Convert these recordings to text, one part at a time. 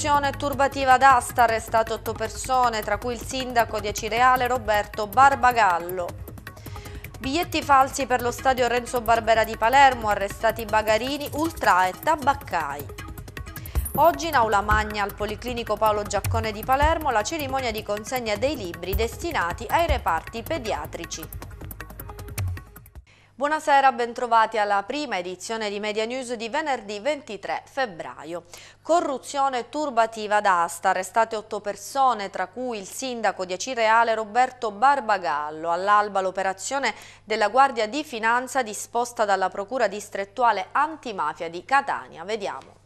Operazione turbativa d'asta, arrestate otto persone, tra cui il sindaco di Acireale Roberto Barbagallo. Biglietti falsi per lo stadio Renzo Barbera di Palermo, arrestati Bagarini, Ultra e Tabaccai. Oggi in aula magna al Policlinico Paolo Giaccone di Palermo la cerimonia di consegna dei libri destinati ai reparti pediatrici. Buonasera, bentrovati alla prima edizione di Media News di venerdì 23 febbraio. Corruzione turbativa d'asta, arrestate otto persone, tra cui il sindaco di Acireale Roberto Barbagallo. All'alba l'operazione della Guardia di Finanza disposta dalla Procura distrettuale antimafia di Catania. Vediamo.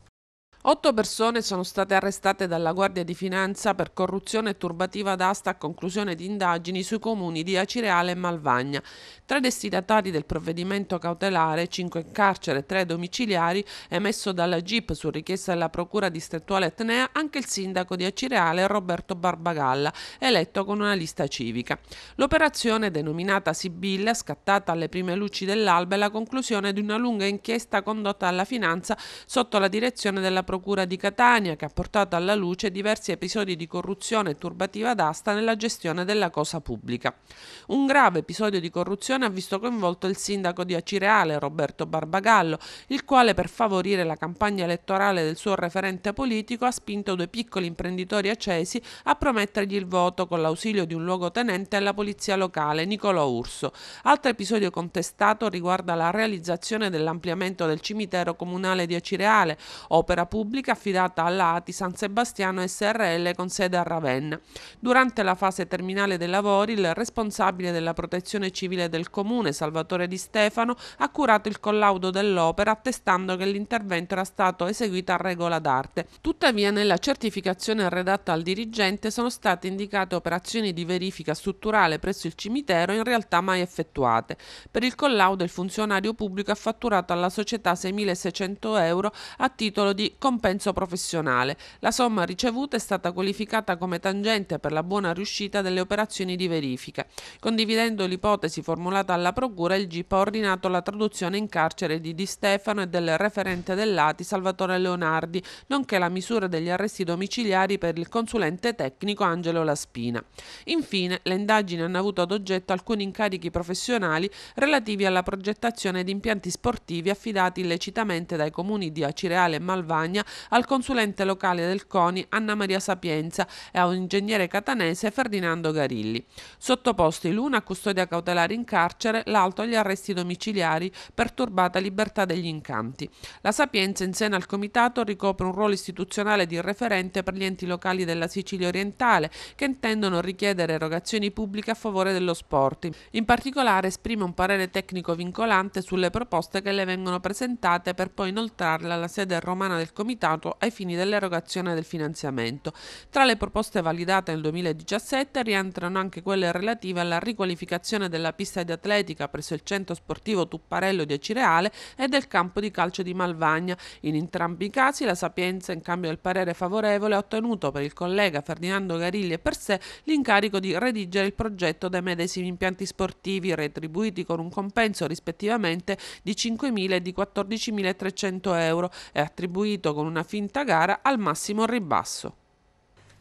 Otto persone sono state arrestate dalla Guardia di Finanza per corruzione e turbativa d'asta a conclusione di indagini sui comuni di Acireale e Malvagna. Tra i destinatari del provvedimento cautelare, 5 in carcere e 3 domiciliari, emesso dalla GIP su richiesta della Procura distrettuale Etnea, anche il sindaco di Acireale Roberto Barbagalla, eletto con una lista civica. L'operazione, denominata Sibilla, scattata alle prime luci dell'alba, è la conclusione di una lunga inchiesta condotta alla finanza sotto la direzione della Procura Procura di Catania che ha portato alla luce diversi episodi di corruzione e turbativa d'asta nella gestione della cosa pubblica. Un grave episodio di corruzione ha visto coinvolto il sindaco di Acireale, Roberto Barbagallo, il quale per favorire la campagna elettorale del suo referente politico ha spinto due piccoli imprenditori accesi a promettergli il voto con l'ausilio di un luogotenente alla polizia locale, Nicolò Urso. Altro episodio contestato riguarda la realizzazione dell'ampliamento del cimitero comunale di Acireale, opera pubblica pubblica affidata alla ATI San Sebastiano SRL con sede a Ravenna. Durante la fase terminale dei lavori, il responsabile della protezione civile del comune, Salvatore Di Stefano, ha curato il collaudo dell'opera attestando che l'intervento era stato eseguito a regola d'arte. Tuttavia, nella certificazione redatta al dirigente sono state indicate operazioni di verifica strutturale presso il cimitero in realtà mai effettuate. Per il collaudo il funzionario pubblico ha fatturato alla società 6.600 euro a titolo di compensazione compenso professionale. La somma ricevuta è stata qualificata come tangente per la buona riuscita delle operazioni di verifica. Condividendo l'ipotesi formulata alla Procura, il GIP ha ordinato la traduzione in carcere di Di Stefano e del referente dell'ATI Salvatore Leonardi, nonché la misura degli arresti domiciliari per il consulente tecnico Angelo Laspina. Infine, le indagini hanno avuto ad oggetto alcuni incarichi professionali relativi alla progettazione di impianti sportivi affidati illecitamente dai comuni di Acireale e Malvagna Catania, al consulente locale del CONI Anna Maria Sapienza e a un ingegnere catanese Ferdinando Garilli. Sottoposti l'uno a custodia cautelare in carcere, l'altro agli arresti domiciliari per turbata libertà degli incanti. La Sapienza in seno al comitato ricopre un ruolo istituzionale di referente per gli enti locali della Sicilia orientale che intendono richiedere erogazioni pubbliche a favore dello sport. In particolare esprime un parere tecnico vincolante sulle proposte che le vengono presentate per poi inoltrarle alla sede romana del comitato abitato ai fini dell'erogazione del finanziamento. Tra le proposte validate nel 2017 rientrano anche quelle relative alla riqualificazione della pista di atletica presso il centro sportivo Tupparello di Acireale e del campo di calcio di Malvagna. In entrambi i casi la Sapienza, in cambio del parere favorevole, ha ottenuto per il collega Ferdinando Garilli e per sé l'incarico di redigere il progetto dei medesimi impianti sportivi retribuiti con un compenso rispettivamente di 5.000 e di 14.300 euro e attribuito con con una finta gara al massimo ribasso.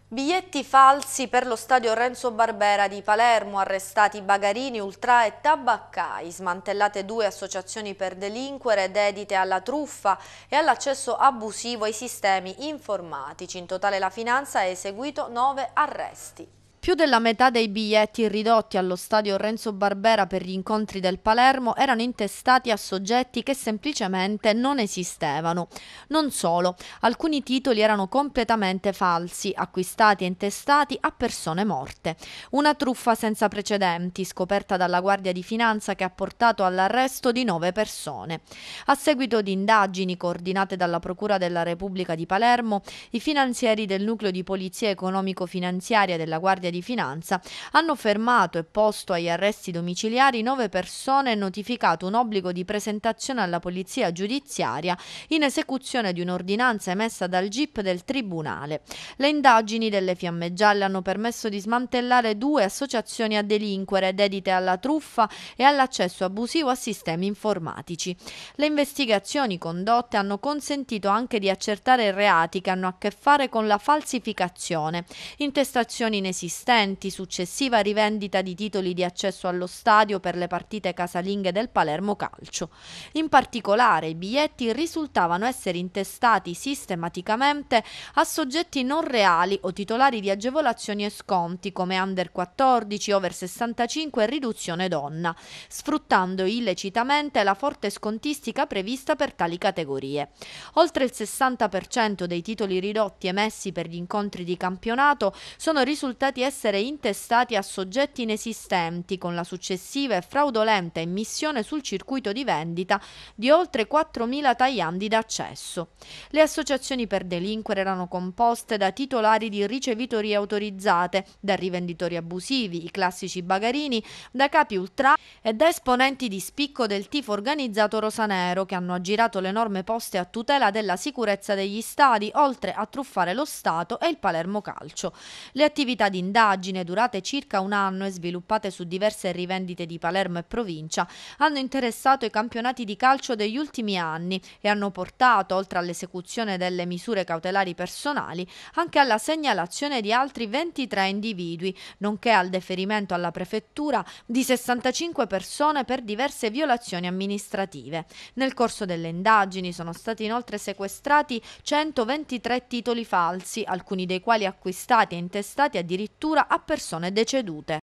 Biglietti falsi per lo stadio Renzo Barbera di Palermo, arrestati Bagarini, Ultra e Tabaccai, smantellate due associazioni per delinquere dedite alla truffa e all'accesso abusivo ai sistemi informatici. In totale la finanza ha eseguito nove arresti. Più della metà dei biglietti ridotti allo stadio Renzo Barbera per gli incontri del Palermo erano intestati a soggetti che semplicemente non esistevano. Non solo, alcuni titoli erano completamente falsi, acquistati e intestati a persone morte. Una truffa senza precedenti, scoperta dalla Guardia di Finanza che ha portato all'arresto di nove persone. A seguito di indagini coordinate dalla Procura della Repubblica di Palermo, i finanzieri del nucleo di polizia economico-finanziaria della Guardia di Finanza hanno fermato e posto agli arresti domiciliari nove persone e notificato un obbligo di presentazione alla polizia giudiziaria in esecuzione di un'ordinanza emessa dal GIP del Tribunale. Le indagini delle fiamme gialle hanno permesso di smantellare due associazioni a delinquere dedite alla truffa e all'accesso abusivo a sistemi informatici. Le investigazioni condotte hanno consentito anche di accertare reati che hanno a che fare con la falsificazione, intestazioni inesistenti, esistenti, successiva rivendita di titoli di accesso allo stadio per le partite casalinghe del Palermo Calcio. In particolare i biglietti risultavano essere intestati sistematicamente a soggetti non reali o titolari di agevolazioni e sconti come under 14, over 65 e riduzione donna, sfruttando illecitamente la forte scontistica prevista per tali categorie. Oltre il 60% dei titoli ridotti emessi per gli incontri di campionato sono risultati essere essere intestati a soggetti inesistenti con la successiva e fraudolenta emissione sul circuito di vendita di oltre 4.000 tagliandi d'accesso. Le associazioni per delinquere erano composte da titolari di ricevitorie autorizzate, da rivenditori abusivi, i classici bagarini, da capi ultra e da esponenti di spicco del tifo organizzato rosanero che hanno aggirato le norme poste a tutela della sicurezza degli stadi, oltre a truffare lo Stato e il Palermo Calcio. Le attività di indagine indagine, durate circa un anno e sviluppate su diverse rivendite di Palermo e provincia, hanno interessato i campionati di calcio degli ultimi anni e hanno portato, oltre all'esecuzione delle misure cautelari personali, anche alla segnalazione di altri 23 individui, nonché al deferimento alla prefettura di 65 persone per diverse violazioni amministrative. Nel corso delle indagini sono stati inoltre sequestrati 123 titoli falsi, alcuni dei quali acquistati e intestati addirittura addirittura a persone decedute.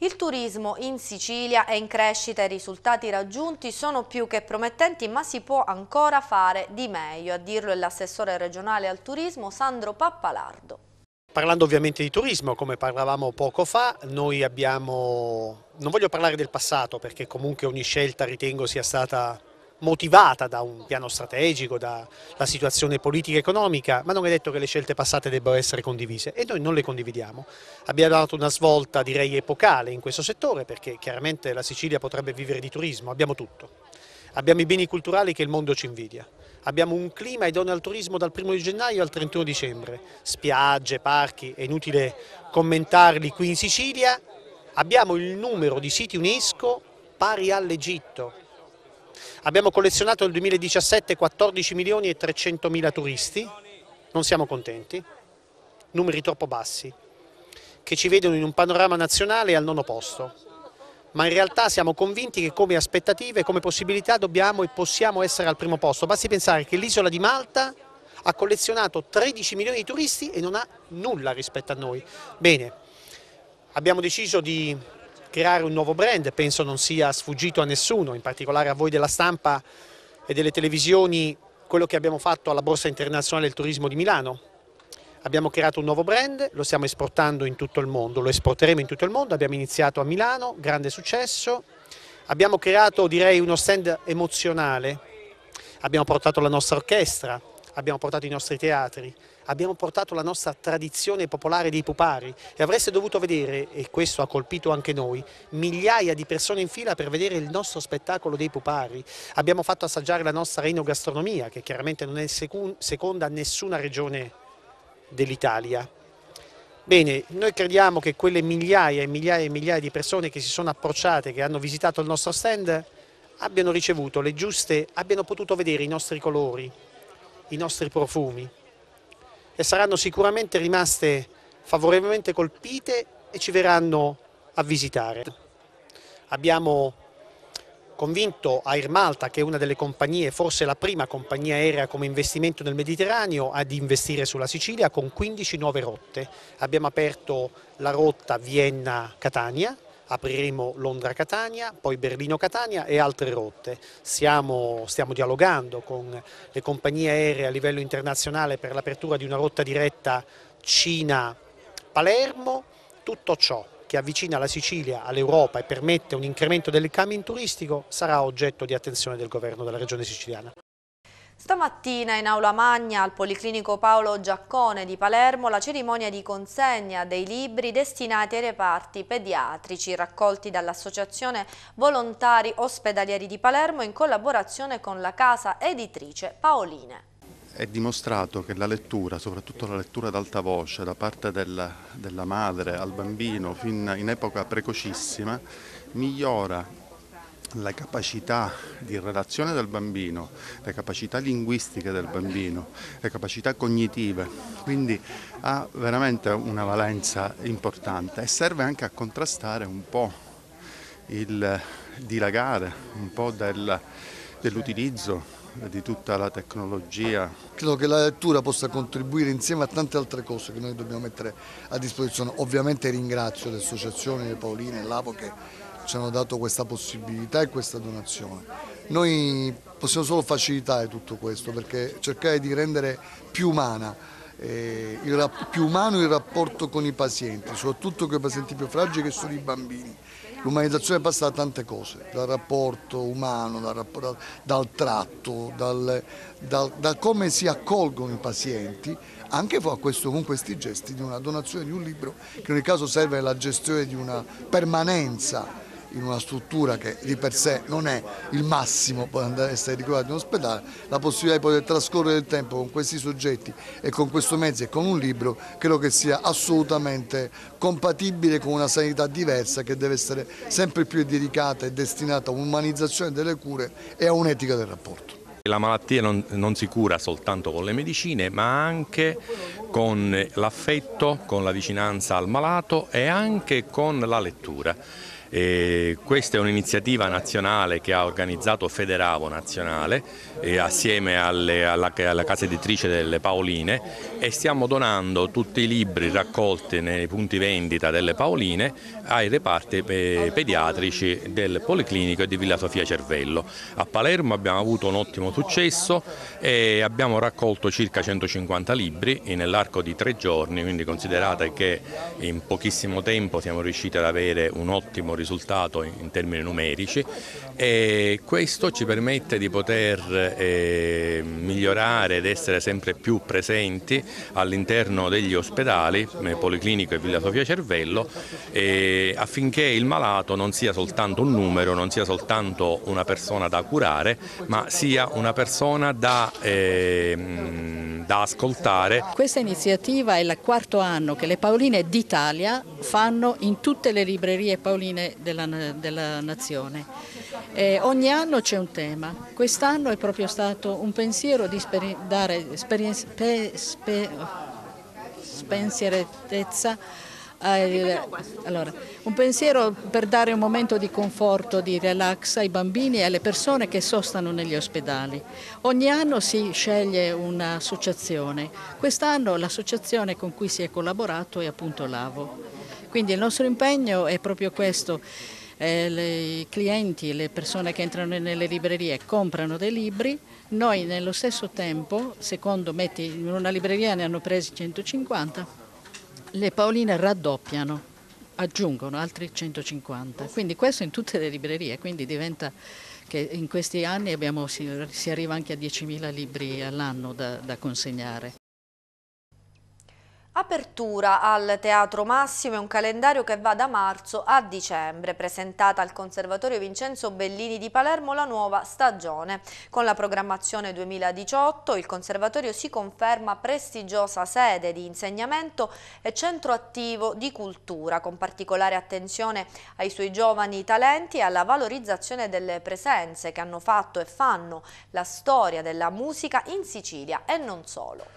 Il turismo in Sicilia è in crescita e i risultati raggiunti sono più che promettenti ma si può ancora fare di meglio, a dirlo è l'assessore regionale al turismo Sandro Pappalardo. Parlando ovviamente di turismo, come parlavamo poco fa, noi abbiamo... non voglio parlare del passato perché comunque ogni scelta ritengo sia stata motivata da un piano strategico, dalla situazione politica e economica, ma non è detto che le scelte passate debbano essere condivise e noi non le condividiamo. Abbiamo dato una svolta direi epocale in questo settore perché chiaramente la Sicilia potrebbe vivere di turismo, abbiamo tutto. Abbiamo i beni culturali che il mondo ci invidia, abbiamo un clima idoneo al turismo dal 1 gennaio al 31 dicembre, spiagge, parchi, è inutile commentarli qui in Sicilia, abbiamo il numero di siti UNESCO pari all'Egitto, Abbiamo collezionato nel 2017 14 milioni e 300 mila turisti, non siamo contenti, numeri troppo bassi, che ci vedono in un panorama nazionale al nono posto. Ma in realtà siamo convinti che come aspettative, come possibilità dobbiamo e possiamo essere al primo posto. Basti pensare che l'isola di Malta ha collezionato 13 milioni di turisti e non ha nulla rispetto a noi. Bene, abbiamo deciso di creare un nuovo brand, penso non sia sfuggito a nessuno, in particolare a voi della stampa e delle televisioni, quello che abbiamo fatto alla Borsa Internazionale del Turismo di Milano. Abbiamo creato un nuovo brand, lo stiamo esportando in tutto il mondo, lo esporteremo in tutto il mondo, abbiamo iniziato a Milano, grande successo, abbiamo creato direi uno stand emozionale, abbiamo portato la nostra orchestra, abbiamo portato i nostri teatri, abbiamo portato la nostra tradizione popolare dei pupari e avreste dovuto vedere, e questo ha colpito anche noi, migliaia di persone in fila per vedere il nostro spettacolo dei pupari. Abbiamo fatto assaggiare la nostra enogastronomia, che chiaramente non è seconda a nessuna regione dell'Italia. Bene, noi crediamo che quelle migliaia e migliaia e migliaia di persone che si sono approcciate, che hanno visitato il nostro stand, abbiano ricevuto le giuste, abbiano potuto vedere i nostri colori, i nostri profumi, e saranno sicuramente rimaste favorevolmente colpite e ci verranno a visitare. Abbiamo convinto Air Malta, che è una delle compagnie, forse la prima compagnia aerea come investimento nel Mediterraneo, ad investire sulla Sicilia con 15 nuove rotte. Abbiamo aperto la rotta Vienna-Catania, apriremo Londra-Catania, poi Berlino-Catania e altre rotte. Siamo, stiamo dialogando con le compagnie aeree a livello internazionale per l'apertura di una rotta diretta Cina-Palermo, tutto ciò che avvicina la Sicilia all'Europa e permette un incremento del camion turistico sarà oggetto di attenzione del governo della regione siciliana. Stamattina in Aula Magna al Policlinico Paolo Giaccone di Palermo la cerimonia di consegna dei libri destinati ai reparti pediatrici raccolti dall'Associazione Volontari Ospedalieri di Palermo in collaborazione con la casa editrice Paoline. È dimostrato che la lettura, soprattutto la lettura ad alta voce da parte del, della madre al bambino fin in epoca precocissima, migliora la capacità di relazione del bambino, le capacità linguistiche del bambino, le capacità cognitive, quindi ha veramente una valenza importante e serve anche a contrastare un po' il dilagare, un po' del, dell'utilizzo di tutta la tecnologia. Credo che la lettura possa contribuire insieme a tante altre cose che noi dobbiamo mettere a disposizione. Ovviamente ringrazio le associazioni, le Paoline, l'Apo che ci hanno dato questa possibilità e questa donazione. Noi possiamo solo facilitare tutto questo perché cercare di rendere più, umana, eh, il, più umano il rapporto con i pazienti, soprattutto con i pazienti più fragili che sono i bambini. L'umanizzazione passa da tante cose, dal rapporto umano, dal, dal, dal tratto, dal, da come si accolgono i pazienti, anche questo, con questi gesti di una donazione di un libro che in ogni caso serve alla gestione di una permanenza in una struttura che di per sé non è il massimo per andare a essere ricoverati in un ospedale, la possibilità di poter trascorrere il tempo con questi soggetti e con questo mezzo e con un libro credo che sia assolutamente compatibile con una sanità diversa che deve essere sempre più dedicata e destinata a un'umanizzazione delle cure e a un'etica del rapporto. La malattia non, non, si cura soltanto con le medicine ma anche con l'affetto, con la vicinanza al malato e anche con la lettura. E questa è un'iniziativa nazionale che ha organizzato Federavo Nazionale assieme alle, alla, alla, casa editrice delle Paoline e stiamo donando tutti i libri raccolti nei punti vendita delle Paoline ai reparti pediatrici del Policlinico e di Villa Sofia Cervello. A Palermo abbiamo avuto un ottimo successo e abbiamo raccolto circa 150 libri nell'arco di tre giorni, quindi considerate che in pochissimo tempo siamo riusciti ad avere un ottimo risultato in termini numerici e questo ci permette di poter eh, migliorare ed essere sempre più presenti all'interno degli ospedali, Policlinico e Villa Sofia Cervello, eh, affinché il malato non sia soltanto un numero, non sia soltanto una persona da curare, ma sia una persona da, eh, da ascoltare. Questa iniziativa è il quarto anno che le Paoline d'Italia fanno in tutte le librerie paoline della, della nazione. Eh, ogni anno c'è un tema, quest'anno è proprio stato un pensiero di speri- dare pe- spe- spensieretezza allora, un pensiero per dare un momento di conforto, di relax ai bambini e alle persone che sostano negli ospedali. Ogni anno si sceglie un'associazione, quest'anno l'associazione con cui si è collaborato è appunto l'AVO. Quindi il nostro impegno è proprio questo, eh, i clienti, le persone che entrano nelle librerie comprano dei libri, noi nello stesso tempo, secondo metti in una libreria ne hanno presi 150, le paoline raddoppiano, aggiungono altri 150, quindi questo in tutte le librerie, quindi diventa che in questi anni abbiamo, si, si, arriva anche a 10.000 libri all'anno da, da consegnare. Apertura al Teatro Massimo è un calendario che va da marzo a dicembre, presentata al Conservatorio Vincenzo Bellini di Palermo la nuova stagione. Con la programmazione 2018 il Conservatorio si conferma prestigiosa sede di insegnamento e centro attivo di cultura, con particolare attenzione ai suoi giovani talenti e alla valorizzazione delle presenze che hanno fatto e fanno la storia della musica in Sicilia e non solo.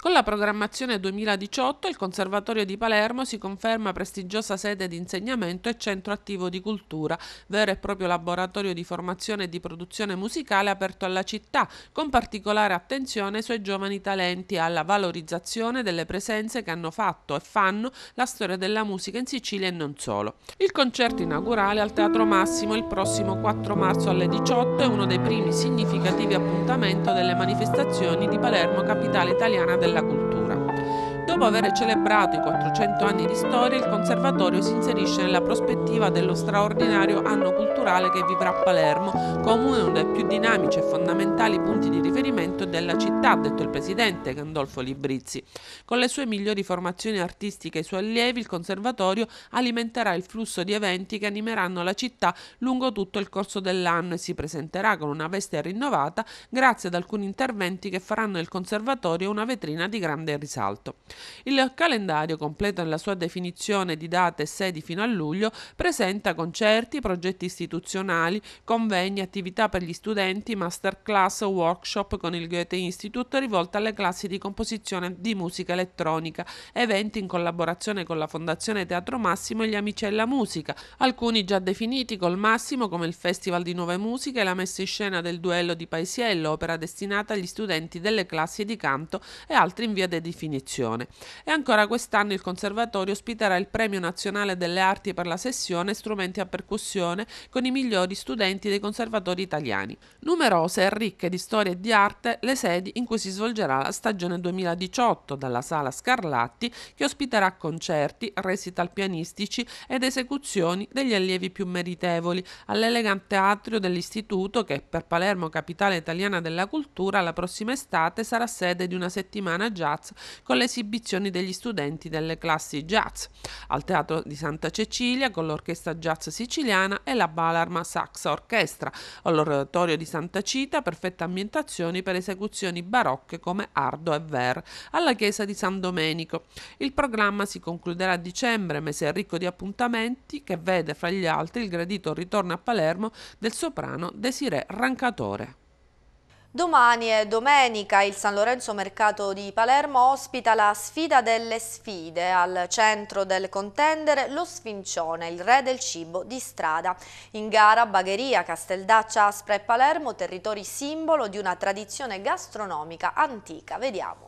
Con la programmazione 2018 il Conservatorio di Palermo si conferma prestigiosa sede di insegnamento e centro attivo di cultura, vero e proprio laboratorio di formazione e di produzione musicale aperto alla città, con particolare attenzione ai suoi giovani talenti e alla valorizzazione delle presenze che hanno fatto e fanno la storia della musica in Sicilia e non solo. Il concerto inaugurale al Teatro Massimo il prossimo 4 marzo alle 18 è uno dei primi significativi appuntamenti delle manifestazioni di Palermo, capitale italiana del en la cultura. Dopo aver celebrato i 400 anni di storia, il Conservatorio si inserisce nella prospettiva dello straordinario anno culturale che vivrà Palermo, come uno dei più dinamici e fondamentali punti di riferimento della città, ha detto il presidente Gandolfo Librizzi. Con le sue migliori formazioni artistiche e i suoi allievi, il Conservatorio alimenterà il flusso di eventi che animeranno la città lungo tutto il corso dell'anno e si presenterà con una veste rinnovata grazie ad alcuni interventi che faranno del Conservatorio una vetrina di grande risalto. Il calendario, completo nella sua definizione di date e sedi fino a luglio, presenta concerti, progetti istituzionali, convegni, attività per gli studenti, masterclass, workshop con il Goethe Institute rivolta alle classi di composizione di musica elettronica, eventi in collaborazione con la Fondazione Teatro Massimo e gli Amicella Musica, alcuni già definiti col Massimo come il Festival di Nuove Musiche e la messa in scena del duello di Paisiello, opera destinata agli studenti delle classi di canto e altri in via di definizione. E ancora quest'anno il Conservatorio ospiterà il Premio Nazionale delle Arti per la sessione Strumenti a percussione con i migliori studenti dei conservatori italiani. Numerose e ricche di storia e di arte le sedi in cui si svolgerà la stagione 2018 dalla Sala Scarlatti che ospiterà concerti, recital pianistici ed esecuzioni degli allievi più meritevoli all'elegante atrio dell'istituto che per Palermo capitale italiana della cultura la prossima estate sarà sede di una settimana jazz con l'esibizione esibizioni degli studenti delle classi jazz al Teatro di Santa Cecilia con l'Orchestra Jazz Siciliana e la Balarma Sax Orchestra, all'Oratorio di Santa Cita, perfette ambientazioni per esecuzioni barocche come Ardo e Ver, alla Chiesa di San Domenico. Il programma si concluderà a dicembre, mese ricco di appuntamenti, che vede fra gli altri il gradito ritorno a Palermo del soprano Desiree Rancatore. Domani è domenica, il San Lorenzo Mercato di Palermo ospita la sfida delle sfide, al centro del contendere lo sfincione, il re del cibo di strada. In gara Bagheria, Casteldaccia, Aspra e Palermo, territori simbolo di una tradizione gastronomica antica. Vediamo.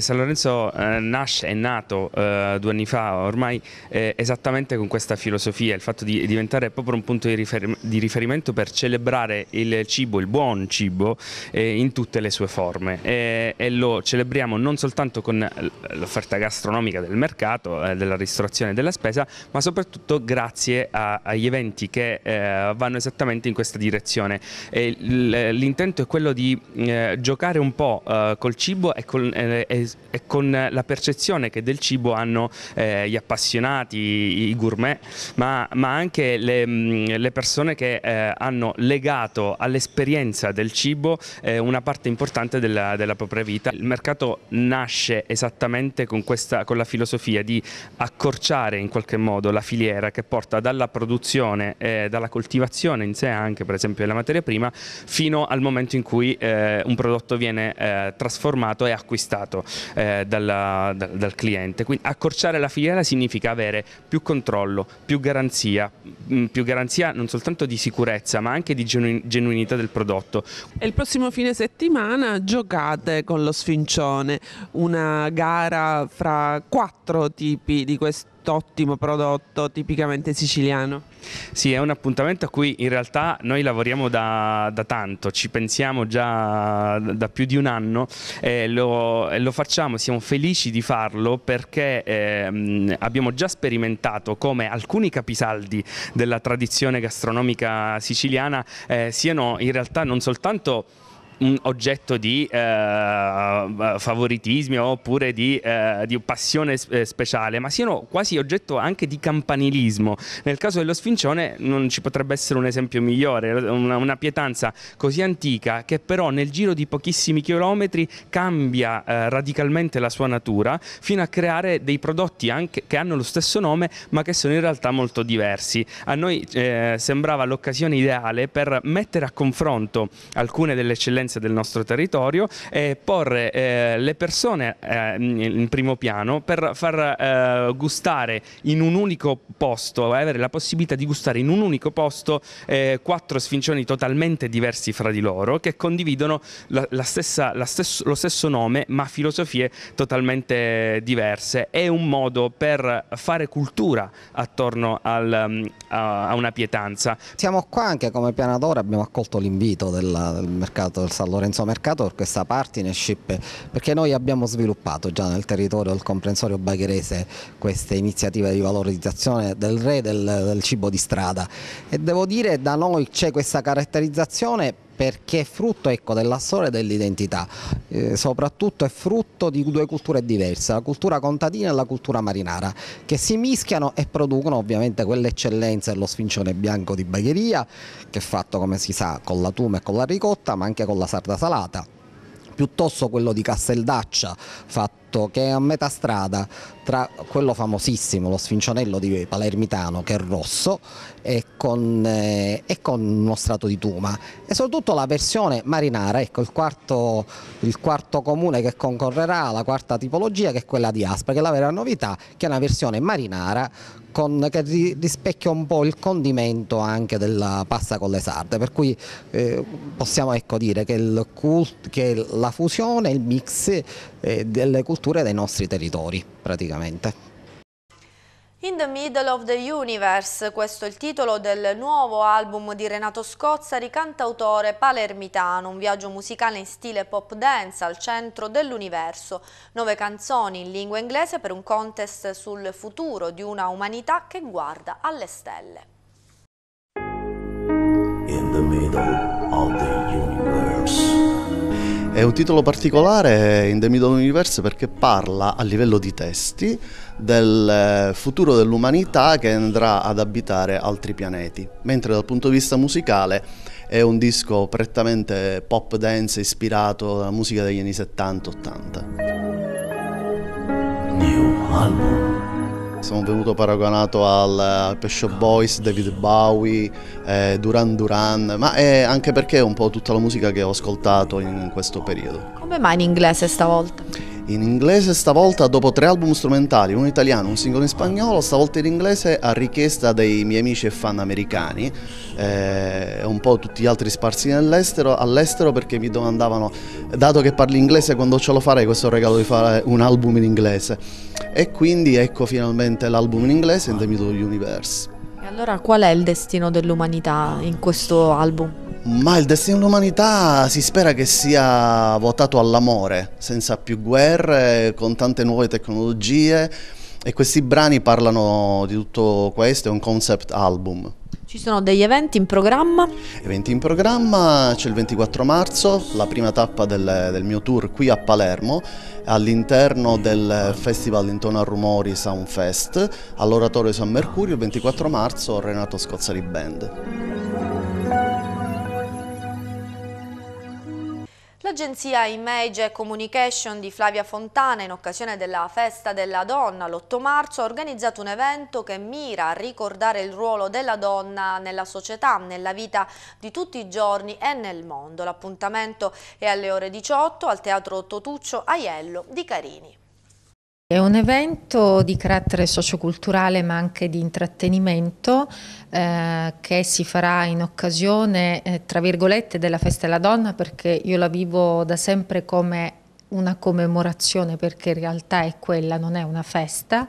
San Lorenzo eh, nasce, è nato eh, due anni fa ormai eh, esattamente con questa filosofia, il fatto di diventare proprio un punto di, riferim di riferimento per celebrare il cibo, il buon cibo, eh, in tutte le sue forme e, e lo celebriamo non soltanto con l'offerta gastronomica del mercato, eh, della ristorazione e della spesa, ma soprattutto grazie a, agli eventi che eh, vanno esattamente in questa direzione. l'intento è quello di giocare un po' col cibo e, con, e e, con la percezione che del cibo hanno eh, gli appassionati, i gourmet, ma, ma anche le, mm, le, persone che eh, hanno legato all'esperienza del cibo eh, una parte importante della, della, propria vita. Il mercato nasce esattamente con, questa, con la filosofia di accorciare in qualche modo la filiera che porta dalla produzione, eh, dalla coltivazione in sé anche per esempio della materia prima, fino al momento in cui eh, un prodotto viene eh, trasformato e acquistato eh, dalla, da, dal cliente. Quindi accorciare la filiera significa avere più controllo, più garanzia, mh, mm, più garanzia non soltanto di sicurezza ma anche di genu genuinità del prodotto. E il prossimo fine settimana giocate con lo sfincione, una gara fra quattro tipi di questo ottimo prodotto tipicamente siciliano. Sì, è un appuntamento a cui in realtà noi lavoriamo da, da tanto, ci pensiamo già da più di un anno e eh, lo, lo, facciamo, siamo felici di farlo perché eh, abbiamo già sperimentato come alcuni capisaldi della tradizione gastronomica siciliana eh, siano in realtà non soltanto un oggetto di eh, eh, favoritismi oppure di, eh, di passione eh, speciale, ma siano quasi oggetto anche di campanilismo. Nel caso dello sfincione non ci potrebbe essere un esempio migliore, una, una pietanza così antica che però nel giro di pochissimi chilometri cambia eh, radicalmente la sua natura fino a creare dei prodotti anche, che hanno lo stesso nome ma che sono in realtà molto diversi. A noi eh, sembrava l'occasione ideale per mettere a confronto alcune delle eccellenze esigenze del nostro territorio e porre eh, le persone eh, in primo piano per far eh, gustare in un unico posto, eh, avere la possibilità di gustare in un unico posto eh, quattro sfincioni totalmente diversi fra di loro che condividono la, la stessa, la stesso, lo stesso nome ma filosofie totalmente diverse. È un modo per fare cultura attorno al, a, a una pietanza. Siamo qua anche come Pianadora, abbiamo accolto l'invito del, del mercato del Salvatore a Lorenzo Mercato per questa partnership perché noi abbiamo sviluppato già nel territorio del comprensorio bagherese questa iniziativa di valorizzazione del re del, del cibo di strada e devo dire da noi c'è questa caratterizzazione perché è frutto ecco, della storia e dell'identità, eh, soprattutto è frutto di due culture diverse, la cultura contadina e la cultura marinara, che si mischiano e producono ovviamente quell'eccellenza dello sfincione bianco di Bagheria, che è fatto come si sa con la tuma e con la ricotta, ma anche con la sarda salata piuttosto quello di Casteldaccia fatto fatto che è a metà strada tra quello famosissimo, lo sfincionello di Palermitano, che è rosso, e con, eh, e con uno strato di Tuma. E soprattutto la versione marinara, ecco, il quarto, il quarto comune che concorrerà alla quarta tipologia, che è quella di Aspra, che è la vera novità, che è una versione marinara con, che rispecchia un po' il condimento anche della pasta con le sarde, per cui eh, possiamo ecco, dire che, cult, che, la fusione, il mix eh, delle culture culture dei nostri territori praticamente. In the Middle of the Universe, questo è il titolo del nuovo album di Renato Scozzari, cantautore palermitano, un viaggio musicale in stile pop dance al centro dell'universo, nove canzoni in lingua inglese per un contest sul futuro di una umanità che guarda alle stelle the the middle of universe. È un titolo particolare eh, In the Middle Universe perché parla a livello di testi del eh, futuro dell'umanità che andrà ad abitare altri pianeti, mentre dal punto di vista musicale è un disco prettamente pop dance ispirato alla musica degli anni 70-80. New album sono venuto paragonato al eh, Pesce Boys, David Bowie, eh, Duran Duran, ma è anche perché è un po' tutta la musica che ho ascoltato in questo periodo. Come mai in inglese stavolta? in inglese stavolta dopo tre album strumentali, uno italiano, un singolo in spagnolo, stavolta in inglese a richiesta dei miei amici e fan americani e eh, un po' tutti gli altri sparsi all'estero, all'estero perché mi domandavano, dato che parli inglese quando ce lo farei questo regalo di fare un album in inglese e quindi ecco finalmente l'album in inglese In The Middle Universe. E allora qual è il destino dell'umanità in questo album? Ma il destino dell'umanità si spera che sia votato all'amore, senza più guerre, con tante nuove tecnologie e questi brani parlano di tutto questo, è un concept album. Ci sono degli eventi in programma? Eventi in programma, c'è il 24 marzo, la prima tappa del, del mio tour qui a Palermo, all'interno del festival intorno a rumori Sound Fest, all'oratorio San Mercurio, il 24 marzo Renato Scozzari Band. L'agenzia Image Communication di Flavia Fontana in occasione della Festa della Donna l'8 marzo ha organizzato un evento che mira a ricordare il ruolo della donna nella società, nella vita di tutti i giorni e nel mondo. L'appuntamento è alle ore 18 al Teatro Totuccio Aiello di Carini. È un evento di carattere socioculturale ma anche di intrattenimento eh, che si farà in occasione, eh, tra virgolette, della Festa della Donna perché io la vivo da sempre come una commemorazione perché in realtà è quella, non è una festa.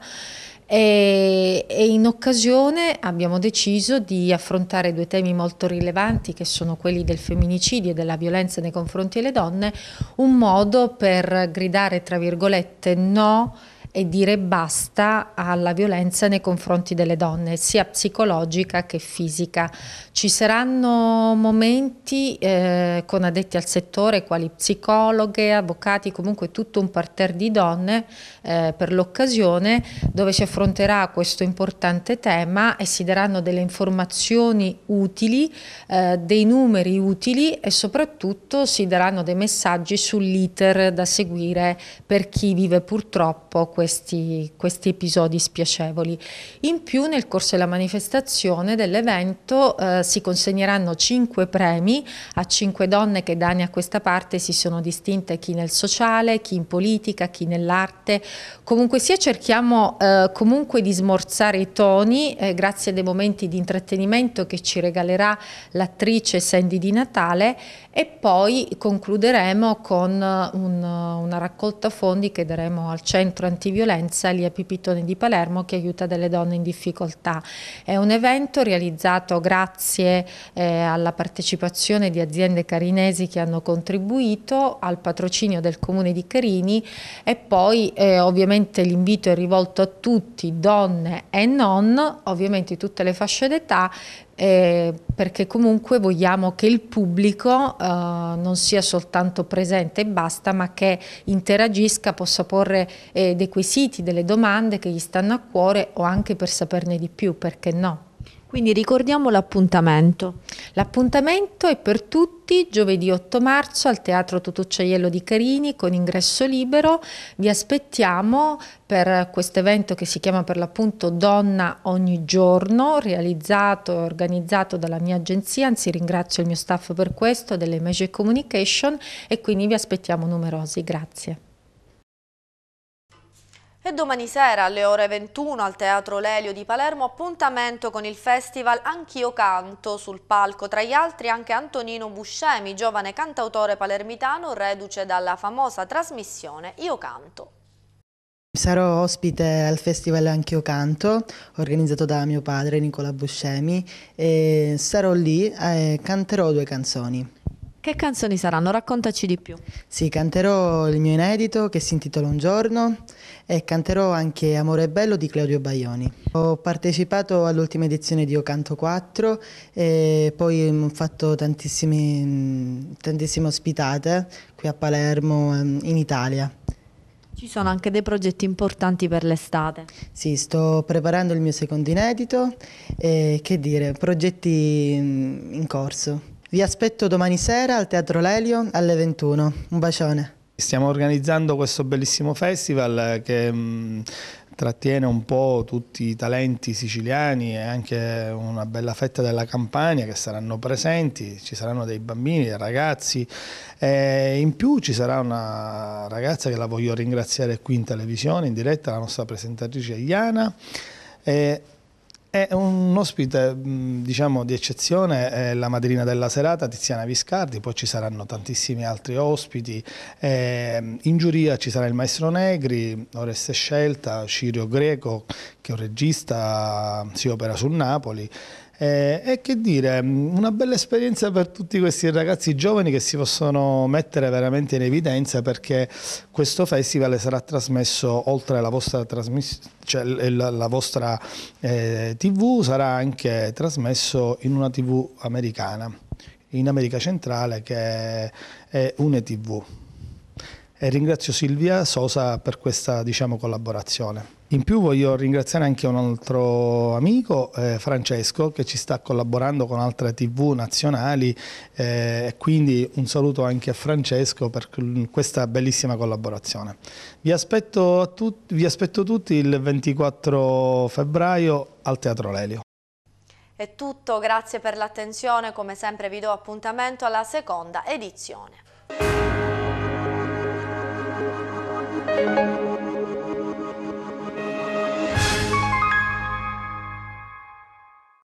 E, e, in occasione abbiamo deciso di affrontare due temi molto rilevanti che sono quelli del femminicidio e della violenza nei confronti delle donne, un modo per gridare tra virgolette no e dire basta alla violenza nei confronti delle donne, sia psicologica che fisica. Ci saranno momenti eh, con addetti al settore, quali psicologhe, avvocati, comunque tutto un parterre di donne eh, per l'occasione, dove si affronterà questo importante tema e si daranno delle informazioni utili, eh, dei numeri utili e soprattutto si daranno dei messaggi sull'iter da seguire per chi vive purtroppo questo questi, questi, episodi spiacevoli. In più nel corso della manifestazione dell'evento eh, si consegneranno cinque premi a cinque donne che da anni a questa parte si sono distinte chi nel sociale, chi in politica, chi nell'arte. Comunque sia cerchiamo eh, comunque di smorzare i toni eh, grazie a dei momenti di intrattenimento che ci regalerà l'attrice Sandy di Natale e poi concluderemo con eh, un, una raccolta fondi che daremo al centro antiviolenza violenza lì a Pipitone di Palermo che aiuta delle donne in difficoltà. È un evento realizzato grazie eh, alla partecipazione di aziende carinesi che hanno contribuito al patrocinio del comune di Carini e poi eh, ovviamente l'invito è rivolto a tutti, donne e non, ovviamente tutte le fasce d'età eh, perché comunque vogliamo che il pubblico eh, non sia soltanto presente e basta, ma che interagisca, possa porre eh, dei quesiti, delle domande che gli stanno a cuore o anche per saperne di più, perché no? Quindi ricordiamo l'appuntamento. L'appuntamento è per tutti giovedì 8 marzo al Teatro Totucciaiello di Carini con ingresso libero. Vi aspettiamo per questo evento che si chiama per l'appunto Donna ogni giorno, realizzato e organizzato dalla mia agenzia, anzi ringrazio il mio staff per questo, delle Magic Communication e quindi vi aspettiamo numerosi. Grazie. E domani sera alle ore 21 al Teatro Lelio di Palermo appuntamento con il festival Anch'io canto, sul palco tra gli altri anche Antonino Buscemi, giovane cantautore palermitano reduce dalla famosa trasmissione Io canto. Sarò ospite al festival Anch'io Canto, organizzato da mio padre Nicola Buscemi, e sarò lì e canterò due canzoni. Che canzoni saranno? Raccontaci di più. Sì, canterò il mio inedito che si intitola Un giorno e canterò anche Amore Bello di Claudio Baioni. Ho partecipato all'ultima edizione di Io Canto 4 e poi ho fatto tantissime, tantissime ospitate qui a Palermo, in Italia. Ci sono anche dei progetti importanti per l'estate. Sì, sto preparando il mio secondo inedito e che dire, progetti in corso. Vi aspetto domani sera al Teatro Lelio alle 21. Un bacione. Stiamo organizzando questo bellissimo festival che mh, mm, trattiene un po' tutti i talenti siciliani e anche una bella fetta della Campania che saranno presenti, ci saranno dei bambini, dei ragazzi e in più ci sarà una ragazza che la voglio ringraziare qui in televisione, in diretta, la nostra presentatrice Iana. E è un ospite mm, diciamo di eccezione, è la madrina della serata Tiziana Viscardi, poi ci saranno tantissimi altri ospiti, mm, in giuria ci sarà il maestro Negri, Oreste Scelta, Cirio Greco che è un regista, si opera sul Napoli, e, eh, e che dire, mm, una bella esperienza per tutti questi ragazzi giovani che si possono mettere veramente in evidenza perché questo festival sarà trasmesso oltre alla vostra trasmissione cioè la, la vostra eh, tv sarà anche trasmesso in una tv americana in America Centrale che è UNETV e ringrazio Silvia Sosa per questa diciamo, collaborazione. In più voglio ringraziare anche un altro amico, eh, Francesco, che ci sta collaborando con altre tv nazionali eh, quindi un saluto anche a Francesco per questa bellissima collaborazione. Vi aspetto, tut vi aspetto tutti il 24 febbraio al Teatro Lelio. È tutto, grazie per l'attenzione, come sempre vi do appuntamento alla seconda edizione. Thank you.